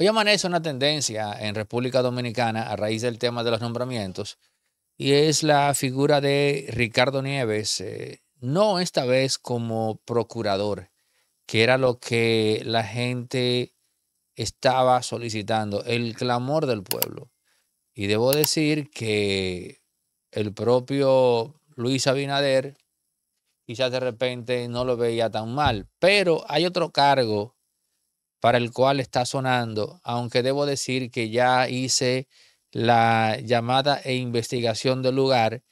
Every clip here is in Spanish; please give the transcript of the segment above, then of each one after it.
Hoy amanece una tendencia en República Dominicana a raíz del tema de los nombramientos y es la figura de Ricardo Nieves, eh, no esta vez como procurador, que era lo que la gente estaba solicitando, el clamor del pueblo. Y debo decir que el propio Luis Abinader quizás de repente no lo veía tan mal, pero hay otro cargo para el cual está sonando, aunque debo decir que ya hice la llamada e investigación del lugar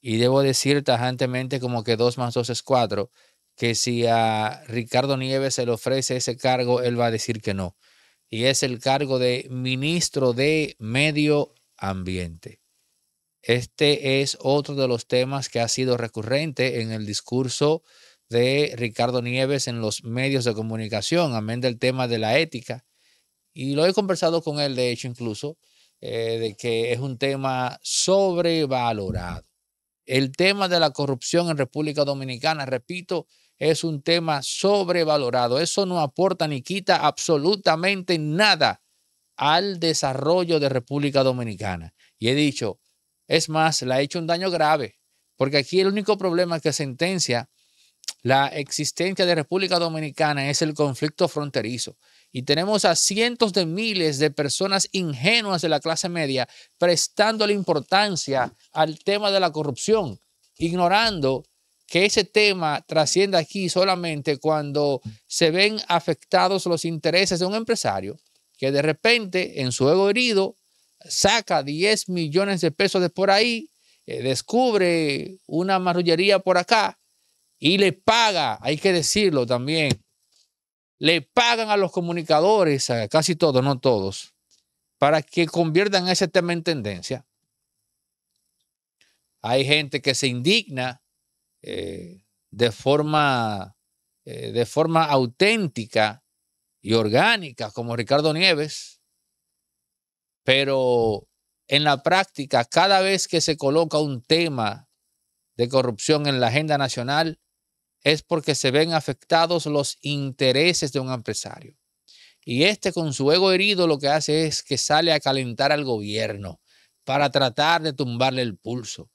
y debo decir tajantemente como que 2 más 2 es 4, que si a Ricardo Nieves se le ofrece ese cargo, él va a decir que no. Y es el cargo de ministro de Medio Ambiente. Este es otro de los temas que ha sido recurrente en el discurso de Ricardo Nieves en los medios de comunicación, amén del tema de la ética. Y lo he conversado con él, de hecho, incluso, eh, de que es un tema sobrevalorado. El tema de la corrupción en República Dominicana, repito, es un tema sobrevalorado. Eso no aporta ni quita absolutamente nada al desarrollo de República Dominicana. Y he dicho, es más, le ha hecho un daño grave, porque aquí el único problema que sentencia la existencia de República Dominicana es el conflicto fronterizo y tenemos a cientos de miles de personas ingenuas de la clase media prestando la importancia al tema de la corrupción, ignorando que ese tema trasciende aquí solamente cuando se ven afectados los intereses de un empresario que de repente en su ego herido saca 10 millones de pesos de por ahí, eh, descubre una marrullería por acá y le paga, hay que decirlo también, le pagan a los comunicadores, a casi todos, no todos, para que conviertan ese tema en tendencia. Hay gente que se indigna eh, de, forma, eh, de forma auténtica y orgánica, como Ricardo Nieves, pero en la práctica, cada vez que se coloca un tema de corrupción en la agenda nacional, es porque se ven afectados los intereses de un empresario. Y este con su ego herido lo que hace es que sale a calentar al gobierno para tratar de tumbarle el pulso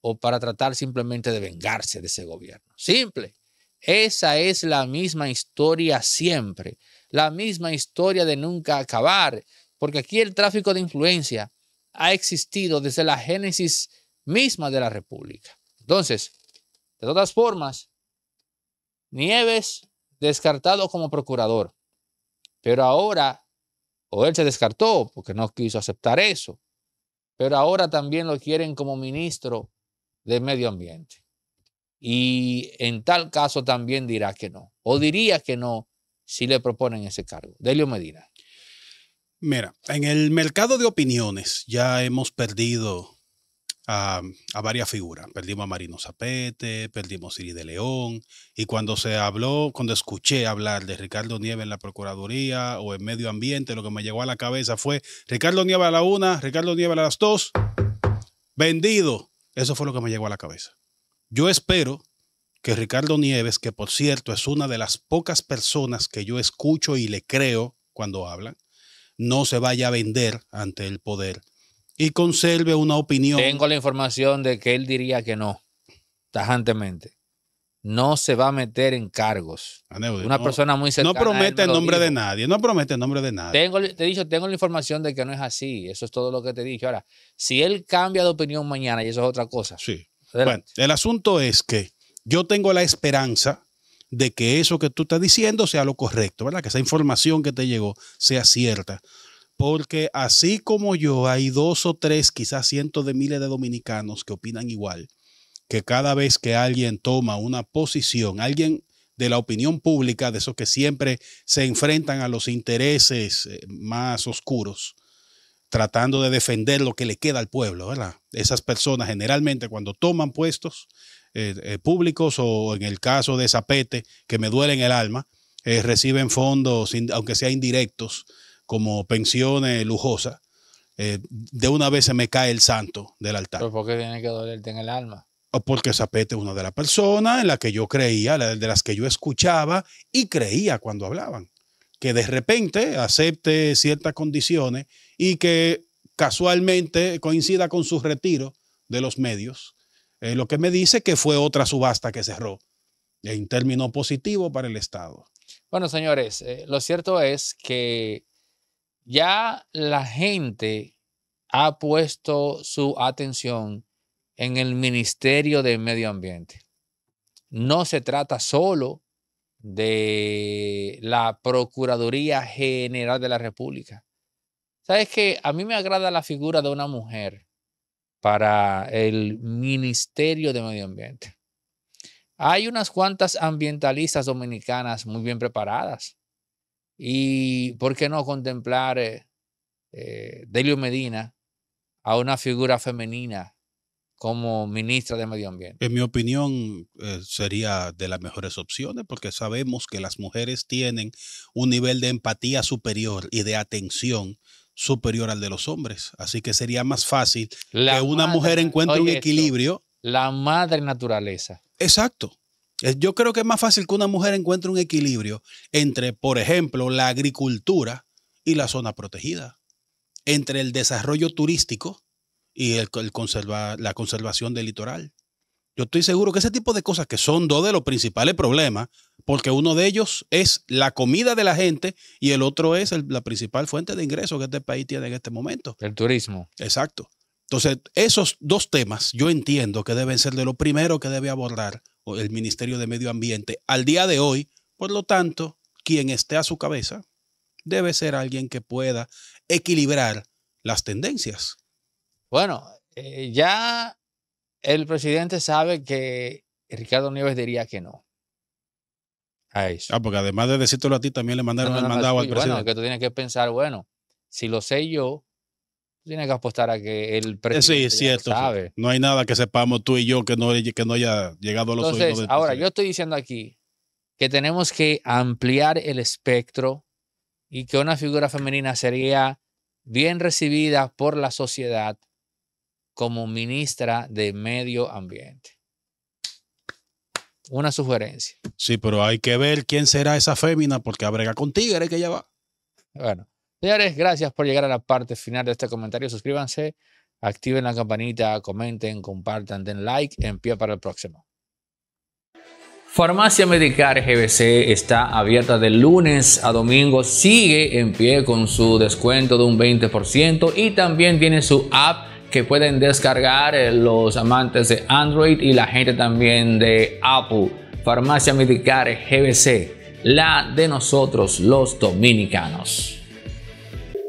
o para tratar simplemente de vengarse de ese gobierno. Simple. Esa es la misma historia siempre, la misma historia de nunca acabar, porque aquí el tráfico de influencia ha existido desde la génesis misma de la República. Entonces, de todas formas, Nieves descartado como procurador. Pero ahora, o él se descartó porque no quiso aceptar eso, pero ahora también lo quieren como ministro de Medio Ambiente. Y en tal caso también dirá que no, o diría que no si le proponen ese cargo. Delio Medina. Mira, en el mercado de opiniones ya hemos perdido a, varias figuras. Perdimos a Marino Zapete, perdimos a Siri de León. Y cuando se habló, cuando escuché hablar de Ricardo Nieves en la Procuraduría o en Medio Ambiente, lo que me llegó a la cabeza fue Ricardo Nieves a la una, Ricardo Nieves a las dos, vendido. Eso fue lo que me llegó a la cabeza. Yo espero que Ricardo Nieves, que por cierto es una de las pocas personas que yo escucho y le creo cuando hablan, no se vaya a vender ante el poder y conserve una opinión. Tengo la información de que él diría que no, tajantemente. No se va a meter en cargos. Ah, una persona muy cercana. No promete el nombre de nadie, no promete el nombre de nadie. Tengo, te he dicho, tengo la información de que no es así. Eso es todo lo que te dije. Ahora, si él cambia de opinión mañana, y eso es otra cosa. Sí. Bueno, el asunto es que yo tengo la esperanza de que eso que tú estás diciendo sea lo correcto, ¿verdad? Que esa información que te llegó sea cierta porque así como yo, hay dos o tres, quizás cientos de miles de dominicanos que opinan igual, que cada vez que alguien toma una posición, alguien de la opinión pública, de esos que siempre se enfrentan a los intereses eh, más oscuros, tratando de defender lo que le queda al pueblo, ¿verdad? Esas personas generalmente cuando toman puestos eh, eh, públicos o en el caso de Zapete, que me duele el alma, reciben fondos, aunque sea indirectos, como pensiones lujosas, eh, de una vez se me cae el santo del altar. por qué tiene que dolerte en el alma? O porque Zapete es una de las personas en las que yo creía, de las que yo escuchaba y creía cuando hablaban. Que de repente acepte ciertas condiciones y que casualmente coincida con su retiro de los medios, eh, lo que me dice que fue otra subasta que cerró en términos positivos para el Estado. Bueno, señores, eh, lo cierto es que ya la gente ha puesto su atención en el Ministerio de Medio Ambiente. No se trata solo de la Procuraduría General de la República. Sabes que a mí me agrada la figura de una mujer para el Ministerio de Medio Ambiente. Hay unas cuantas ambientalistas dominicanas muy bien preparadas y por qué no contemplar eh, eh, Delio Medina a una figura femenina como ministra de Medio Ambiente. En mi opinión, eh, sería de las mejores opciones porque sabemos que las mujeres tienen un nivel de empatía superior y de atención superior al de los hombres. Así que sería más fácil que una mujer encuentre un equilibrio. la madre naturaleza. Exacto. Eh, yo creo que es más fácil que una mujer encuentre un equilibrio entre, por ejemplo, la agricultura y la zona protegida, entre el desarrollo turístico y el, la conservación del litoral. Yo estoy seguro que ese tipo de cosas, que son dos de los principales problemas, porque uno de ellos es la comida de la gente y el otro es la principal fuente de ingreso que este país tiene en este momento. El turismo. Exacto. Entonces, esos dos temas yo entiendo que deben ser de lo primero que debe abordar o el Ministerio de Medio Ambiente al día de hoy. Por lo tanto, quien esté a su cabeza debe ser alguien que pueda equilibrar las tendencias. Bueno, eh, ya el presidente sabe que Ricardo Nieves diría que no. A eso. Ah, porque además de decírtelo a ti, también le mandaron el mandado al presidente. Bueno, que tú tienes que pensar, bueno, si lo sé yo, Tienes que apostar a que el eh, presidente sí, cierto, sabe. No hay nada que sepamos tú y yo que no, haya llegado a los oídos oídos Ahora, yo estoy diciendo aquí que tenemos que ampliar el espectro y que una figura femenina sería bien recibida por la sociedad como ministra de Medio Ambiente. Una sugerencia. Sí, pero hay que ver quién será esa fémina porque abrega con tigre que ella va. Bueno, Señores, gracias por llegar a la parte final de este comentario. Suscríbanse, activen la campanita, comenten, compartan, den like, en pie para el próximo. Farmacia Medicar GBC está abierta de lunes a domingo, sigue en pie con su descuento de un 20% y también tiene su app que pueden descargar eh, los amantes de Android y la gente también de Apple. Farmacia Medicar GBC, la de nosotros los dominicanos.